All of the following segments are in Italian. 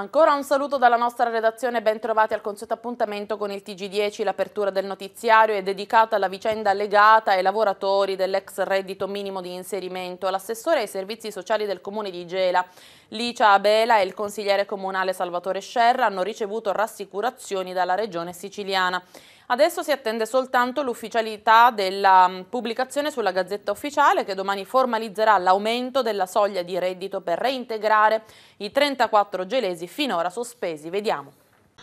Ancora un saluto dalla nostra redazione, bentrovati al consueto appuntamento con il TG10. L'apertura del notiziario è dedicata alla vicenda legata ai lavoratori dell'ex reddito minimo di inserimento. L'assessore ai servizi sociali del comune di Gela, Licia Abela e il consigliere comunale Salvatore Scerra hanno ricevuto rassicurazioni dalla regione siciliana. Adesso si attende soltanto l'ufficialità della mm, pubblicazione sulla Gazzetta Ufficiale che domani formalizzerà l'aumento della soglia di reddito per reintegrare i 34 gelesi finora sospesi. Vediamo.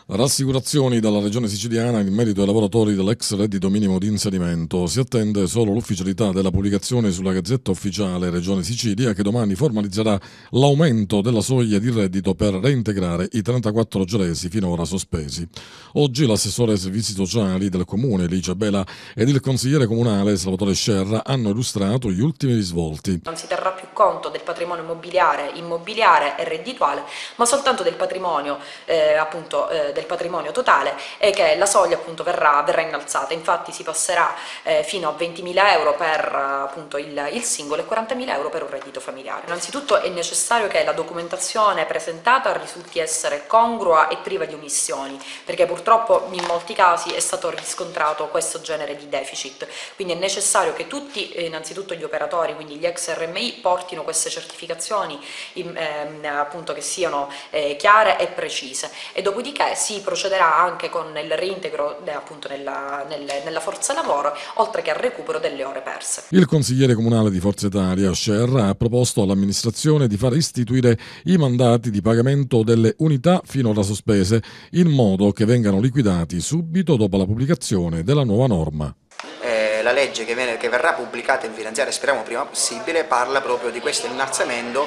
Rassicurazioni dalla regione siciliana in merito ai lavoratori dell'ex reddito minimo di inserimento. Si attende solo l'ufficialità della pubblicazione sulla Gazzetta Ufficiale Regione Sicilia che domani formalizzerà l'aumento della soglia di reddito per reintegrare i 34 gelesi finora sospesi. Oggi l'assessore ai servizi sociali del comune Licia Bela ed il consigliere comunale Salvatore Scerra hanno illustrato gli ultimi risvolti. Non si terrà più conto del patrimonio immobiliare, immobiliare e reddituale, ma soltanto del patrimonio eh, appunto eh, del patrimonio totale e che la soglia appunto verrà, verrà innalzata, infatti si passerà eh, fino a 20.000 euro per appunto il, il singolo e 40.000 euro per un reddito familiare. Innanzitutto è necessario che la documentazione presentata risulti essere congrua e priva di omissioni, perché purtroppo in molti casi è stato riscontrato questo genere di deficit, quindi è necessario che tutti, eh, innanzitutto gli operatori, quindi gli ex RMI, portino queste certificazioni in, ehm, appunto che siano eh, chiare e precise e dopodiché si procederà anche con il reintegro appunto nella, nel, nella forza lavoro, oltre che al recupero delle ore perse. Il consigliere comunale di Forza Italia, Sher, ha proposto all'amministrazione di far istituire i mandati di pagamento delle unità fino alla sospese, in modo che vengano liquidati subito dopo la pubblicazione della nuova norma eh, la legge che, viene, che, verrà pubblicata in finanziaria, speriamo prima possibile, parla proprio di questo innalzamento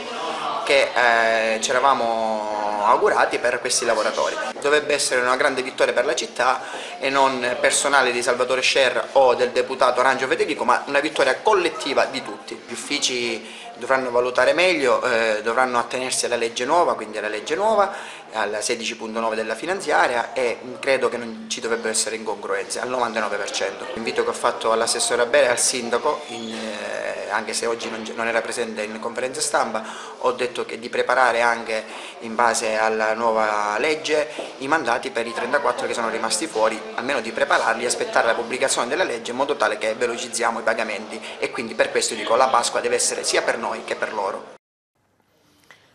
che eh, ci eravamo augurati per questi lavoratori. Dovrebbe essere una grande vittoria per la città e non personale di Salvatore Scer o del deputato Rangio Federico, ma una vittoria collettiva di tutti. Gli uffici dovranno valutare meglio, eh, dovranno attenersi alla legge nuova, quindi alla legge nuova, alla 16.9 della finanziaria e credo che non ci dovrebbero essere incongruenze, al 99%. L'invito che ho fatto all'assessore Abele e al sindaco in, eh, anche se oggi non, non era presente in conferenza stampa, ho detto che di preparare anche in base alla nuova legge i mandati per i 34 che sono rimasti fuori, almeno di prepararli, e aspettare la pubblicazione della legge in modo tale che velocizziamo i pagamenti e quindi per questo dico la Pasqua deve essere sia per noi che per loro.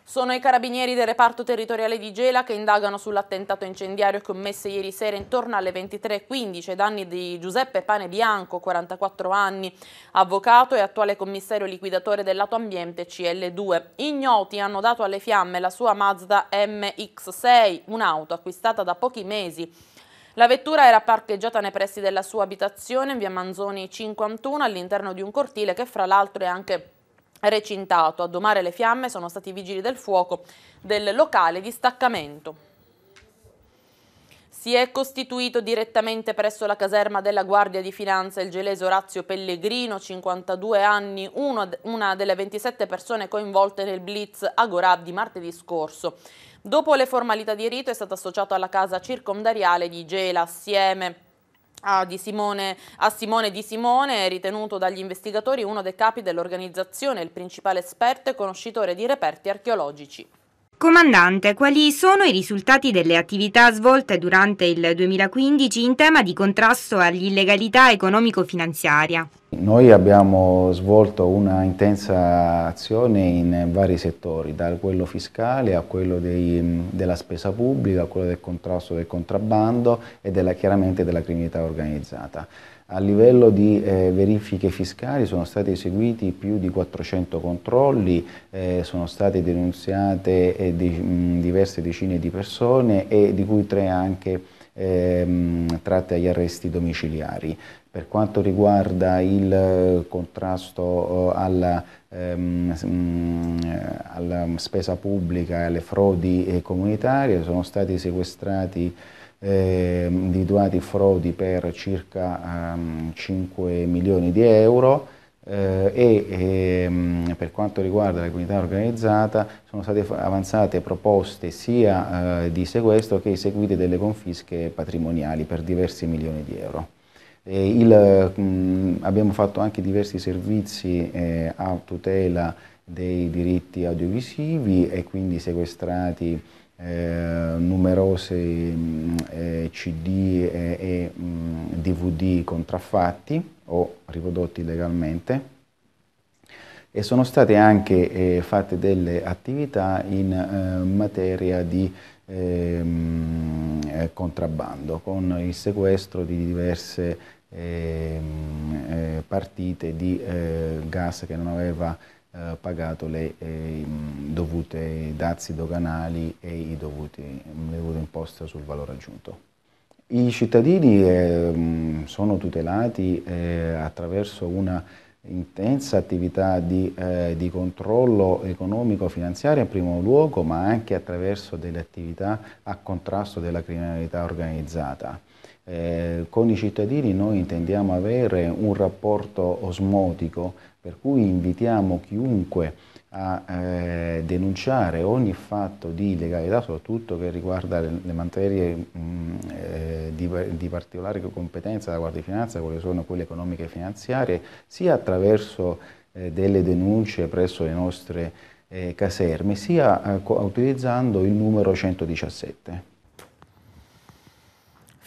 Sono i carabinieri del reparto territoriale di Gela che indagano sull'attentato incendiario commesso ieri sera intorno alle 23.15 ai danni di Giuseppe Pane Bianco, 44 anni, avvocato e attuale commissario liquidatore del lato ambiente CL2. Ignoti hanno dato alle fiamme la sua Mazda MX6, un'auto acquistata da pochi mesi la vettura era parcheggiata nei pressi della sua abitazione in via Manzoni 51 all'interno di un cortile che fra l'altro è anche recintato. A domare le fiamme sono stati i vigili del fuoco del locale di staccamento si è costituito direttamente presso la caserma della Guardia di Finanza il gelese Orazio Pellegrino, 52 anni, uno, una delle 27 persone coinvolte nel blitz Agorà di martedì scorso. Dopo le formalità di rito è stato associato alla casa circondariale di Gela, assieme a, Simone, a Simone Di Simone, ritenuto dagli investigatori uno dei capi dell'organizzazione, il principale esperto e conoscitore di reperti archeologici. Comandante, quali sono i risultati delle attività svolte durante il 2015 in tema di contrasto all'illegalità economico-finanziaria? Noi abbiamo svolto una intensa azione in vari settori, da quello fiscale a quello dei, della spesa pubblica, a quello del contrasto del contrabbando e della, chiaramente della criminalità organizzata. A livello di eh, verifiche fiscali sono stati eseguiti più di 400 controlli, eh, sono state denunziate eh, di, mh, diverse decine di persone e di cui tre anche Ehm, tratte agli arresti domiciliari. Per quanto riguarda il eh, contrasto eh, alla, ehm, mm, eh, alla spesa pubblica e alle frodi comunitarie, sono stati sequestrati eh, individuati frodi per circa ehm, 5 milioni di euro eh, e ehm, per quanto riguarda la comunità organizzata sono state avanzate proposte sia eh, di sequestro che eseguite delle confische patrimoniali per diversi milioni di euro. Il, mh, mm, abbiamo fatto anche diversi servizi eh, a tutela dei diritti audiovisivi e quindi sequestrati eh, numerosi mm, eh, CD e, e mh, mm, DVD contraffatti o riprodotti legalmente e sono state anche eh, fatte delle attività in eh, materia di ehm, eh, contrabbando con il sequestro di diverse Ehm, eh, partite di eh, gas che non aveva eh, pagato le dovute dazi doganali e dovuti, mm, le dovute imposte sul valore aggiunto. I cittadini eh, sono tutelati eh, attraverso una intensa attività di, eh, di controllo economico-finanziario in primo luogo, ma anche attraverso delle attività a contrasto della criminalità organizzata. Eh, con i cittadini noi intendiamo avere un rapporto osmotico, per cui invitiamo chiunque a eh, denunciare ogni fatto di illegalità, soprattutto che riguarda le, le materie mh, mm, eh, di, di, particolare competenza della Guardia di Finanza, quelle sono quelle economiche e finanziarie, sia attraverso eh, delle denunce presso le nostre eh, caserme, sia eh, utilizzando il numero 117.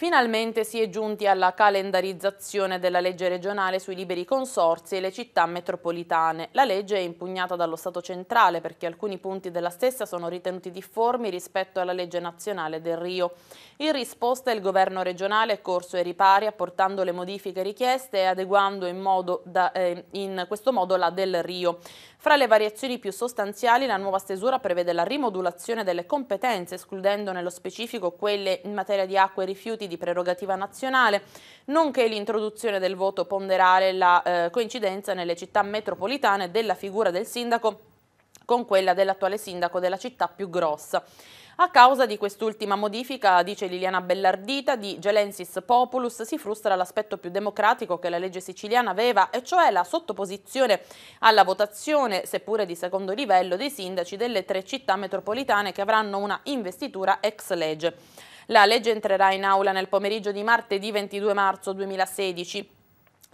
Finalmente si è giunti alla calendarizzazione della legge regionale sui liberi consorzi e le città metropolitane. La legge è impugnata dallo Stato centrale perché alcuni punti della stessa sono ritenuti difformi rispetto alla legge nazionale del Rio. In risposta il governo regionale è corso ai ripari apportando le modifiche richieste e adeguando in, modo da, eh, in questo modo la del Rio. Fra le variazioni più sostanziali la nuova stesura prevede la rimodulazione delle competenze, escludendo nello specifico quelle in materia di acqua e rifiuti di prerogativa nazionale, nonché l'introduzione del voto ponderale la eh, coincidenza nelle città metropolitane della figura del sindaco con quella dell'attuale sindaco della città più grossa. A causa di quest'ultima modifica, dice Liliana Bellardita, di Gelensis Populus si frustra l'aspetto più democratico che la legge siciliana aveva, e cioè la sottoposizione alla votazione, seppure di secondo livello, dei sindaci delle tre città metropolitane che avranno una investitura ex legge. La legge entrerà in aula nel pomeriggio di martedì 22 marzo 2016.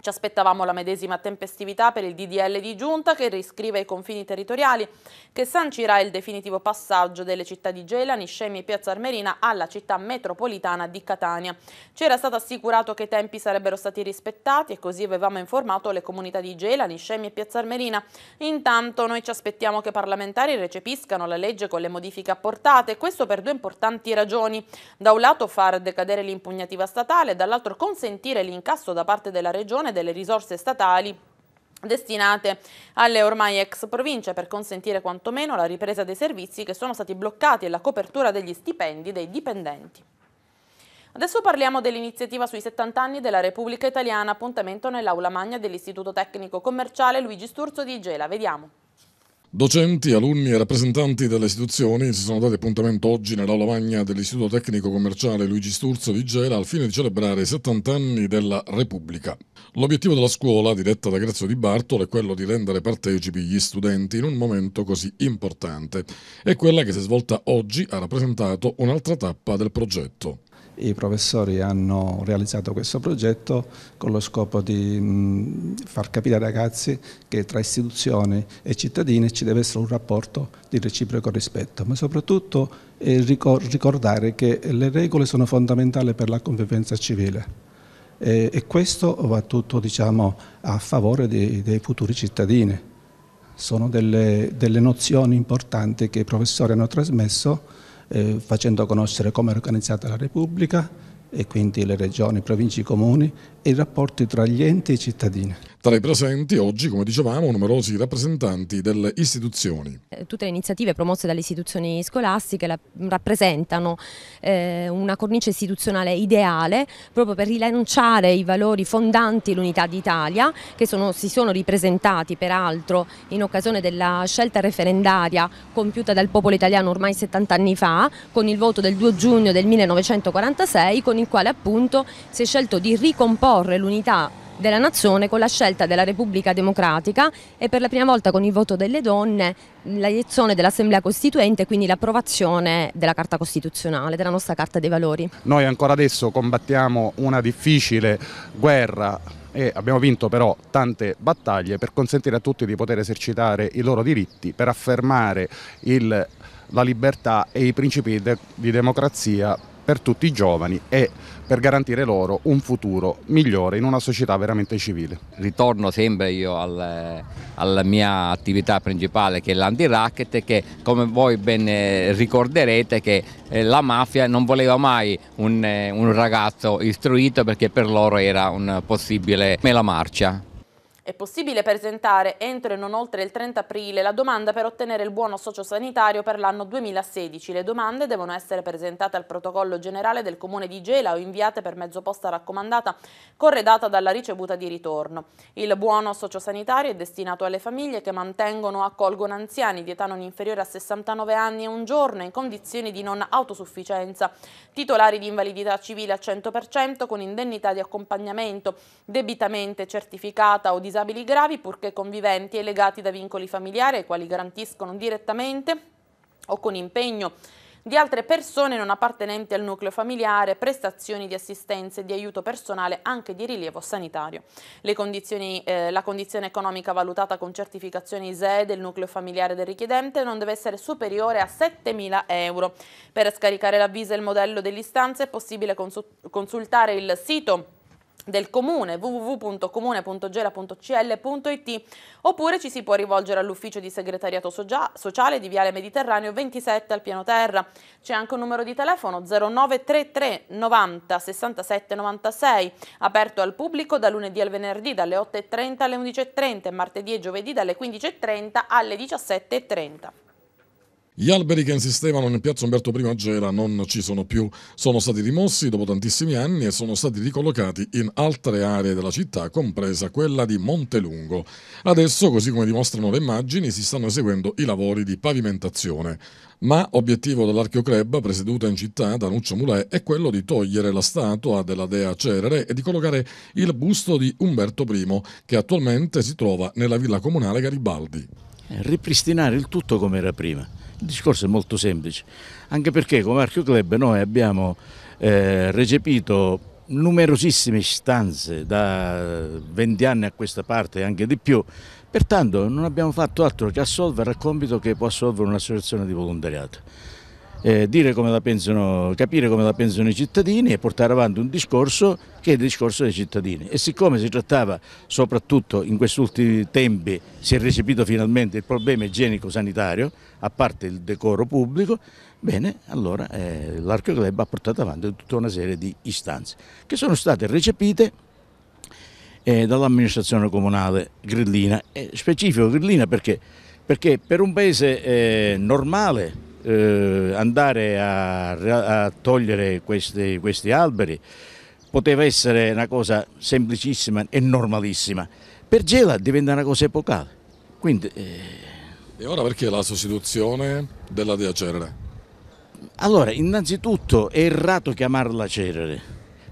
Ci aspettavamo la medesima tempestività per il DDL di giunta che riscrive i confini territoriali, che sancirà il definitivo passaggio delle città di Gela, Niscemi e Piazza Armerina alla città metropolitana di Catania. Ci era stato assicurato che i tempi sarebbero stati rispettati e così avevamo informato le comunità di Gela, Niscemi e Piazza Armerina. Intanto noi ci aspettiamo che i parlamentari recepiscano la legge con le modifiche apportate, questo per due importanti ragioni. Da un lato far decadere l'impugnativa statale, dall'altro consentire l'incasso da parte della Regione delle risorse statali destinate alle ormai ex province per consentire quantomeno la ripresa dei servizi che sono stati bloccati e la copertura degli stipendi dei dipendenti. Adesso parliamo dell'iniziativa sui 70 anni della Repubblica Italiana, appuntamento nell'aula magna dell'Istituto Tecnico Commerciale Luigi Sturzo di Gela. Vediamo. Docenti, alunni e rappresentanti delle istituzioni si sono dati appuntamento oggi nella lavagna dell'Istituto Tecnico Commerciale Luigi Sturzo di Gela al fine di celebrare i 70 anni della Repubblica. L'obiettivo della scuola, diretta da Grezio Di Bartolo, è quello di rendere partecipi gli studenti in un momento così importante e quella che si è svolta oggi ha rappresentato un'altra tappa del progetto i professori hanno realizzato questo progetto con lo scopo di far capire ai ragazzi che tra istituzioni e cittadini ci deve essere un rapporto di reciproco rispetto, ma soprattutto eh, ricordare che le regole sono fondamentali per la convivenza civile e questo va tutto diciamo, a favore dei, dei futuri cittadini. Sono delle, delle nozioni importanti che i professori hanno trasmesso eh, facendo conoscere come è organizzata la Repubblica e quindi le regioni, province, i comuni e i rapporti tra gli enti e i cittadini. Tra i presenti oggi, come dicevamo, numerosi rappresentanti delle istituzioni. Eh, tutte le iniziative promosse dalle istituzioni scolastiche mm, rappresentano eh, una cornice istituzionale ideale proprio per rilanciare i valori fondanti l'unità d'Italia che sono, si sono ripresentati peraltro in occasione della scelta referendaria compiuta dal popolo italiano ormai 70 anni fa con il voto del 2 giugno del 1946 con il quale appunto si è scelto di ricomporre proporre l'unità della nazione con la scelta della Repubblica Democratica e per la prima volta con il voto delle donne l'elezione dell'Assemblea Costituente e quindi l'approvazione della Carta Costituzionale, della nostra Carta dei Valori. Noi ancora adesso combattiamo una difficile guerra e abbiamo vinto però tante battaglie per consentire a tutti di poter esercitare i loro diritti, per affermare il, la libertà e i principi de, di democrazia per tutti i giovani e per garantire loro un futuro migliore in una società veramente civile. Ritorno sempre io al, alla mia attività principale che è l'anti-racket che come voi ben eh, ricorderete che eh, la mafia non voleva mai un, eh, un ragazzo istruito perché per loro era un possibile mela marcia. È possibile presentare entro e non oltre il 30 aprile la domanda per ottenere il buono sociosanitario per l'anno 2016. Le domande devono essere presentate al protocollo generale del comune di Gela o inviate per mezzo posta raccomandata corredata dalla ricevuta di ritorno. Il buono sociosanitario è destinato alle famiglie che mantengono o accolgono anziani di età non inferiore a 69 anni e un giorno in condizioni di non autosufficienza, titolari di invalidità civile al 100% con indennità di accompagnamento debitamente certificata o disabilità disabili gravi purché conviventi e legati da vincoli familiari ai quali garantiscono direttamente o con impegno di altre persone non appartenenti al nucleo familiare, prestazioni di assistenza e di aiuto personale anche di rilievo sanitario. Eh, la condizione economica valutata con certificazione ISEE del nucleo familiare del richiedente non deve essere superiore a 7.000 euro. Per scaricare l'avviso e il modello dell'istanza è possibile consultare il sito del comune www.comune.gela.cl.it oppure ci si può rivolgere all'ufficio di segretariato sociale di Viale Mediterraneo 27 al piano terra. C'è anche un numero di telefono 0933 90 67 96 aperto al pubblico da lunedì al venerdì dalle 8.30 alle 11.30 e martedì e giovedì dalle 15.30 alle 17.30. Gli alberi che insistevano nel piazza Umberto I a Gela non ci sono più, sono stati rimossi dopo tantissimi anni e sono stati ricollocati in altre aree della città, compresa quella di Montelungo. Adesso, così come dimostrano le immagini, si stanno eseguendo i lavori di pavimentazione. Ma obiettivo dell'Archeo Club, presieduta in città da Nuccio Mulè, è quello di togliere la statua della dea Cerere e di collocare il busto di Umberto I, che attualmente si trova nella villa comunale Garibaldi. Ripristinare il tutto come era prima il discorso è molto semplice, anche perché come Archeo Club noi abbiamo eh, recepito numerosissime istanze da 20 anni a questa parte e anche di più, pertanto non abbiamo fatto altro che assolvere il compito che può assolvere un'associazione di volontariato eh, dire come la pensano, capire come la pensano i cittadini e portare avanti un discorso che è il discorso dei cittadini. E siccome si trattava, soprattutto in questi ultimi tempi, si è recepito finalmente il problema igienico-sanitario, a parte il decoro pubblico, bene, allora eh, l'Arco ha portato avanti tutta una serie di istanze che sono state recepite eh, dall'amministrazione comunale grillina. Eh, specifico grillina perché? Perché per un paese eh, normale eh, andare a, a togliere questi, questi alberi poteva essere una cosa semplicissima e normalissima. Per Gela diventa una cosa epocale. Quindi, eh... E ora perché la sostituzione della Dea Cerere? Allora, innanzitutto è errato chiamarla Cerere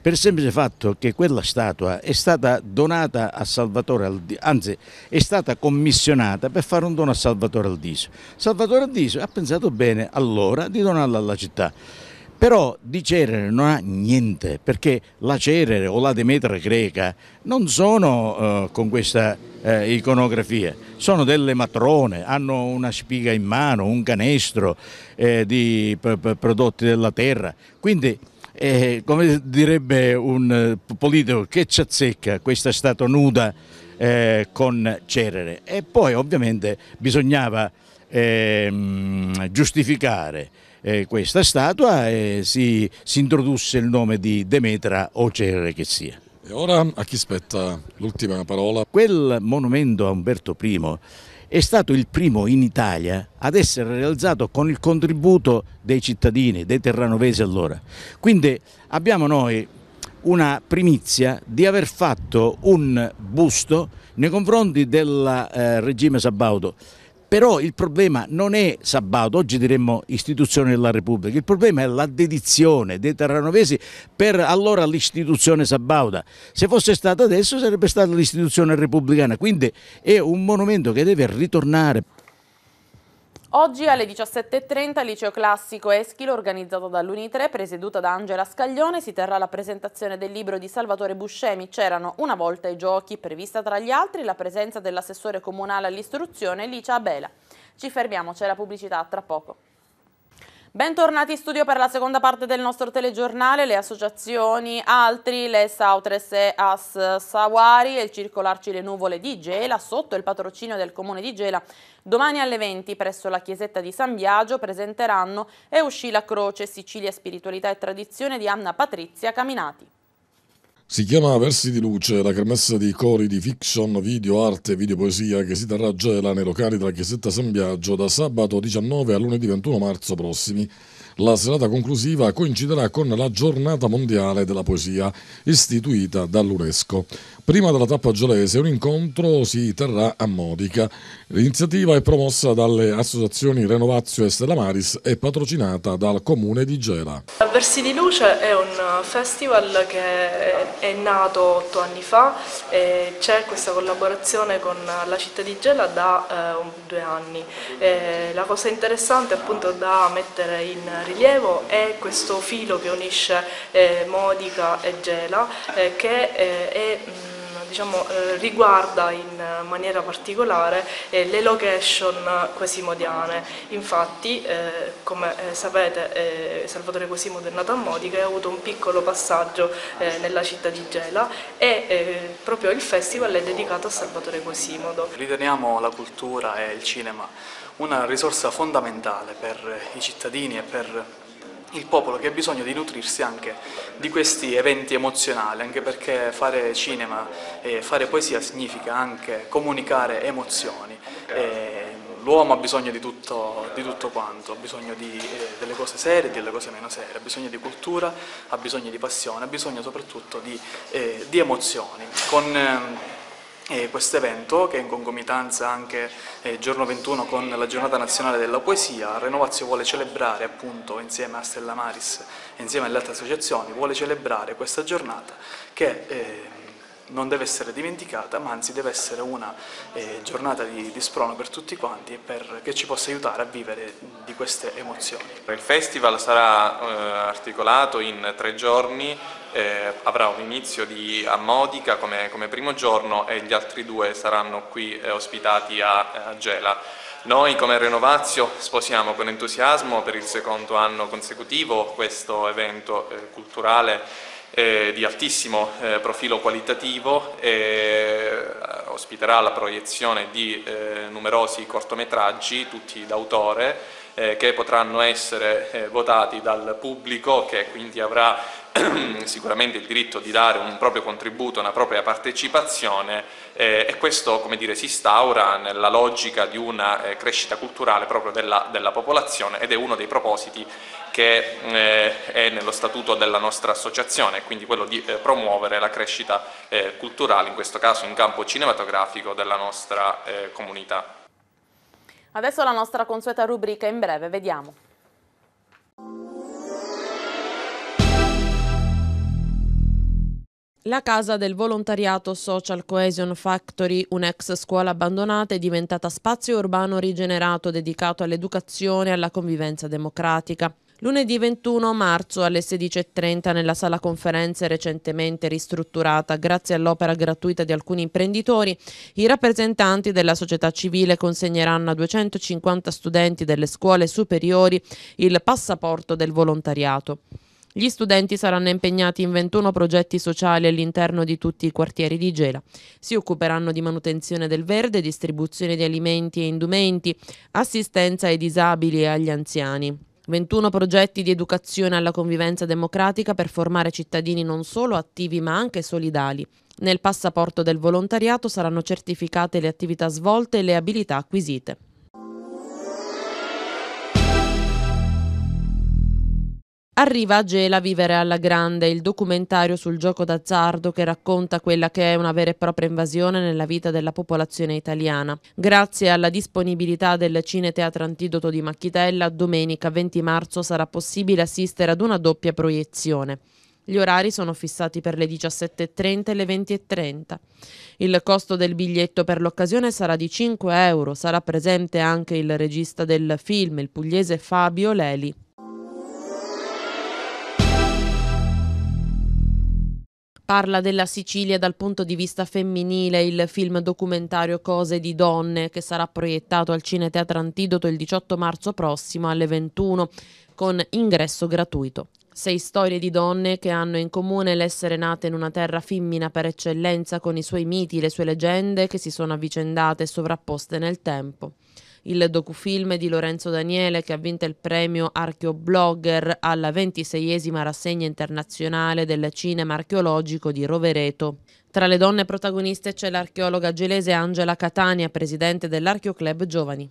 per il semplice fatto che quella statua è stata donata a Salvatore Aldiso, anzi è stata commissionata per fare un dono a Salvatore Aldiso. Salvatore Aldiso ha pensato bene allora di donarla alla città però di Cerere non ha niente perché la Cerere o la Demetra greca non sono eh, con questa eh, iconografia, sono delle matrone, hanno una spiga in mano, un canestro eh, di prodotti della terra, quindi e come direbbe un eh, politico che ci azzecca questa statua nuda eh, con Cerere e poi ovviamente bisognava eh, giustificare eh, questa statua e si, si introdusse il nome di Demetra o Cerere che sia. E ora a chi spetta l'ultima parola? Quel monumento a Umberto I è stato il primo in Italia ad essere realizzato con il contributo dei cittadini, dei terranovesi allora. Quindi abbiamo noi una primizia di aver fatto un busto nei confronti del eh, regime Sabaudo però il problema non è Sabato, oggi diremmo istituzione della Repubblica, il problema è la dedizione dei terranovesi per allora l'istituzione Sabauda. Se fosse stata adesso sarebbe stata l'istituzione repubblicana, quindi è un monumento che deve ritornare. Oggi alle 17.30 Liceo Classico Eschilo, organizzato dall'Uni3 presieduta da Angela Scaglione, si terrà la presentazione del libro di Salvatore Buscemi C'erano una volta i giochi, prevista tra gli altri la presenza dell'assessore comunale all'istruzione Licia Abela. Ci fermiamo, c'è la pubblicità tra poco. Bentornati in studio per la seconda parte del nostro telegiornale, le associazioni Altri, les Autres e As Sawari e il Circolo Arci le Nuvole di Gela sotto il patrocinio del Comune di Gela domani alle 20 presso la chiesetta di San Biagio presenteranno E uscì la croce Sicilia Spiritualità e Tradizione di Anna Patrizia Caminati. Si chiama Versi di Luce, la cremessa di cori di fiction, video, arte e videopoesia che si terrà a Gela nei locali della chiesetta San Biagio da sabato 19 a lunedì 21 marzo prossimi. La serata conclusiva coinciderà con la giornata mondiale della poesia istituita dall'UNESCO. Prima della tappa gelese un incontro si terrà a Modica L'iniziativa è promossa dalle associazioni Renovazio e Stella Maris e patrocinata dal comune di Gela. Versi di Luce è un festival che è nato otto anni fa e c'è questa collaborazione con la città di Gela da eh, due anni. E la cosa interessante appunto da mettere in rilievo è questo filo che unisce eh, Modica e Gela eh, che eh, è... Mm, diciamo, eh, riguarda in eh, maniera particolare eh, le location quesimodiane. Infatti, eh, come eh, sapete, Salvatore Quasimodo è nato a Modica e ha avuto un piccolo passaggio nella città di Gela e proprio il festival è dedicato a Salvatore Quasimodo. Riteniamo la cultura e il cinema una risorsa fondamentale per i cittadini e per il popolo che ha bisogno di nutrirsi anche di questi eventi emozionali, anche perché fare cinema e fare poesia significa anche comunicare emozioni. L'uomo ha bisogno di tutto, di tutto, quanto, ha bisogno di, eh, delle cose serie e delle cose meno serie, ha bisogno di cultura, ha bisogno di passione, ha bisogno soprattutto di, eh, di emozioni. Con, eh, eh, questo evento, che è in concomitanza anche eh, giorno 21 con la giornata nazionale della poesia, Renovazio vuole celebrare appunto insieme a Stella Maris e insieme alle altre associazioni, vuole celebrare questa giornata che eh, non deve essere dimenticata, ma anzi deve essere una eh, giornata di, di, sprono per tutti quanti e che ci possa aiutare a vivere di queste emozioni. Il festival sarà eh, articolato in tre giorni, eh, avrà un inizio di, a Modica come, come, primo giorno e gli altri due saranno qui eh, ospitati a, a Gela. Noi come Renovazio sposiamo con entusiasmo per il secondo anno consecutivo questo evento eh, culturale eh, di altissimo eh, profilo qualitativo e eh, ospiterà la proiezione di eh, numerosi cortometraggi, tutti d'autore, eh, che potranno essere eh, votati dal pubblico che quindi avrà sicuramente il diritto di dare un proprio contributo, una propria partecipazione eh, e questo come dire, si instaura nella logica di una eh, crescita culturale proprio della, della, popolazione ed è uno dei propositi che eh, è nello statuto della nostra associazione, quindi quello di eh, promuovere la crescita eh, culturale, in questo caso in campo cinematografico, della nostra eh, comunità. Adesso la nostra consueta rubrica in breve, vediamo. La casa del volontariato Social Cohesion Factory, un'ex scuola abbandonata, è diventata spazio urbano rigenerato dedicato all'educazione e alla convivenza democratica. Lunedì 21 marzo alle 16.30 nella sala conferenze recentemente ristrutturata grazie all'opera gratuita di alcuni imprenditori, i rappresentanti della società civile consegneranno a 250 studenti delle scuole superiori il passaporto del volontariato. Gli studenti saranno impegnati in 21 progetti sociali all'interno di tutti i quartieri di Gela. Si occuperanno di manutenzione del verde, distribuzione di alimenti e indumenti, assistenza ai disabili e agli anziani. 21 progetti di educazione alla convivenza democratica per formare cittadini non solo attivi ma anche solidali. Nel passaporto del volontariato saranno certificate le attività svolte e le abilità acquisite. Arriva a Gela vivere alla grande, il documentario sul gioco d'azzardo che racconta quella che è una vera e propria invasione nella vita della popolazione italiana. Grazie alla disponibilità del Cineteatro Antidoto di Macchitella, domenica 20 marzo sarà possibile assistere ad una doppia proiezione. Gli orari sono fissati per le 17.30 e le 20.30. Il costo del biglietto per l'occasione sarà di 5 euro. Sarà presente anche il regista del film, il pugliese Fabio Leli. Parla della Sicilia dal punto di vista femminile il film documentario Cose di donne che sarà proiettato al Cineteatro Antidoto il 18 marzo prossimo alle 21 con ingresso gratuito. Sei storie di donne che hanno in comune l'essere nate in una terra femmina per eccellenza con i suoi miti, le sue leggende che si sono avvicendate e sovrapposte nel tempo il docufilm di Lorenzo Daniele che ha vinto il premio Archeoblogger alla 26esima rassegna internazionale del cinema archeologico di Rovereto. Tra le donne protagoniste c'è l'archeologa gelese Angela Catania, presidente dell'Archeoclub Giovani.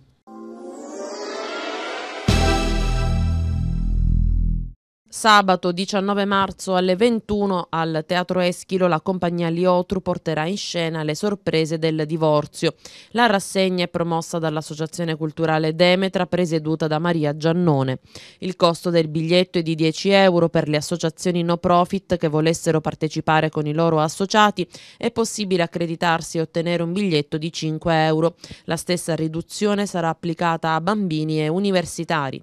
Sabato 19 marzo alle 21 al Teatro Eschilo la compagnia Liotru porterà in scena le sorprese del divorzio. La rassegna è promossa dall'Associazione Culturale Demetra presieduta da Maria Giannone. Il costo del biglietto è di 10 euro per le associazioni no profit che volessero partecipare con i loro associati. È possibile accreditarsi e ottenere un biglietto di 5 euro. La stessa riduzione sarà applicata a bambini e universitari.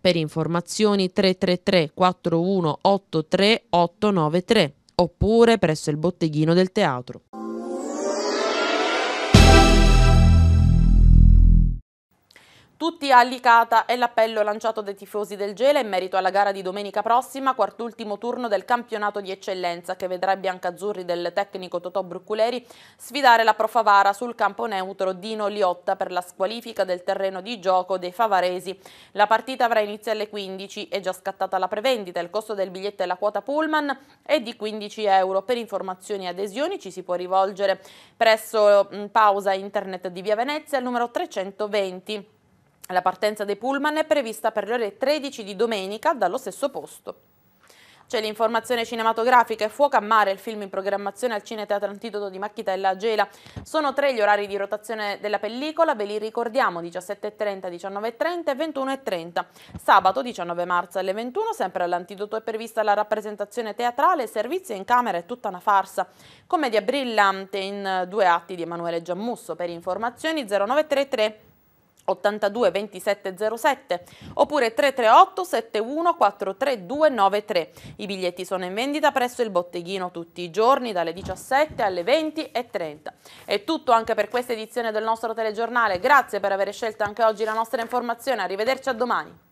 Per informazioni 333 4183 893 oppure presso il botteghino del teatro. Tutti a all'Icata è l'appello lanciato dai tifosi del Gela in merito alla gara di domenica prossima, quart'ultimo turno del campionato di eccellenza che vedrà i biancazzurri del tecnico Totò Brucculeri sfidare la Favara sul campo neutro Dino Liotta per la squalifica del terreno di gioco dei favaresi. La partita avrà inizio alle 15, è già scattata la prevendita, il costo del biglietto e la quota pullman è di 15 euro. Per informazioni e adesioni ci si può rivolgere presso pausa internet di Via Venezia al numero 320. La partenza dei pullman è prevista per le ore 13 di domenica dallo stesso posto. C'è l'informazione cinematografica e Fuoco a mare, il film in programmazione al Cineteatro Antidoto di Macchitella Gela. Sono tre gli orari di rotazione della pellicola, ve li ricordiamo 17.30, 19.30 e 21.30. Sabato 19 marzo alle 21 sempre all'Antidoto è prevista la rappresentazione teatrale, servizio in camera e tutta una farsa. Commedia brillante in due atti di Emanuele Giammusso. Per informazioni 0933 82 27 07 oppure 338 71 43293. I biglietti sono in vendita presso il botteghino tutti i giorni dalle 17 alle 20 e 30. È tutto anche per questa edizione del nostro telegiornale. Grazie per aver scelto anche oggi la nostra informazione. Arrivederci a domani.